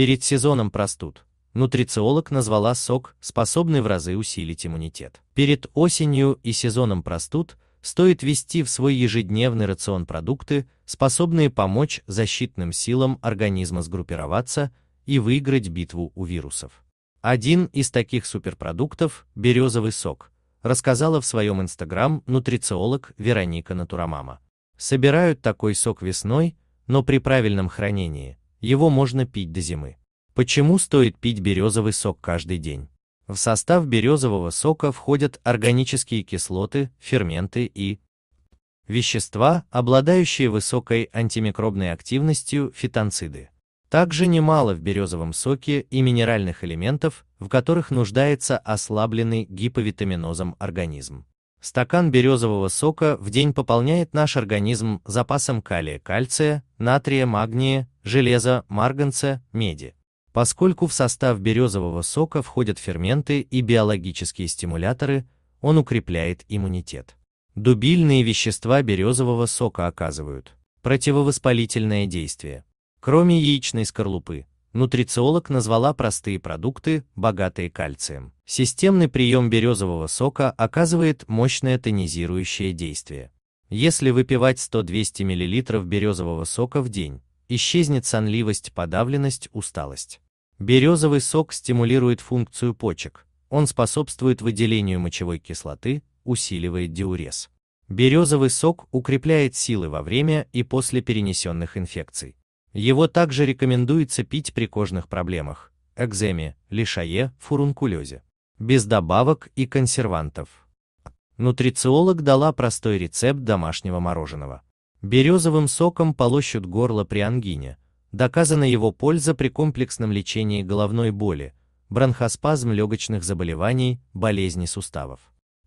Перед сезоном простуд нутрициолог назвала сок, способный в разы усилить иммунитет. Перед осенью и сезоном простуд стоит ввести в свой ежедневный рацион продукты, способные помочь защитным силам организма сгруппироваться и выиграть битву у вирусов. Один из таких суперпродуктов – березовый сок, рассказала в своем инстаграм нутрициолог Вероника Натурамама. Собирают такой сок весной, но при правильном хранении его можно пить до зимы. Почему стоит пить березовый сок каждый день? В состав березового сока входят органические кислоты, ферменты и вещества, обладающие высокой антимикробной активностью, фитонциды. Также немало в березовом соке и минеральных элементов, в которых нуждается ослабленный гиповитаминозом организм. Стакан березового сока в день пополняет наш организм запасом калия, кальция, натрия, магния, железа, марганца, меди. Поскольку в состав березового сока входят ферменты и биологические стимуляторы, он укрепляет иммунитет. Дубильные вещества березового сока оказывают противовоспалительное действие. Кроме яичной скорлупы, Нутрициолог назвала простые продукты, богатые кальцием. Системный прием березового сока оказывает мощное тонизирующее действие. Если выпивать 100-200 мл березового сока в день, исчезнет сонливость, подавленность, усталость. Березовый сок стимулирует функцию почек, он способствует выделению мочевой кислоты, усиливает диурез. Березовый сок укрепляет силы во время и после перенесенных инфекций. Его также рекомендуется пить при кожных проблемах, экземе, лишае, фурункулезе, без добавок и консервантов. Нутрициолог дала простой рецепт домашнего мороженого. Березовым соком полощут горло при ангине. Доказана его польза при комплексном лечении головной боли, бронхоспазм легочных заболеваний, болезни суставов.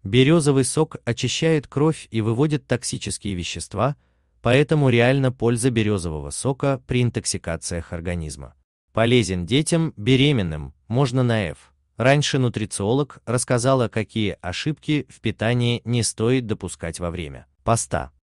Березовый сок очищает кровь и выводит токсические вещества, Поэтому реально польза березового сока при интоксикациях организма. Полезен детям, беременным, можно на F. Раньше нутрициолог рассказала, какие ошибки в питании не стоит допускать во время поста.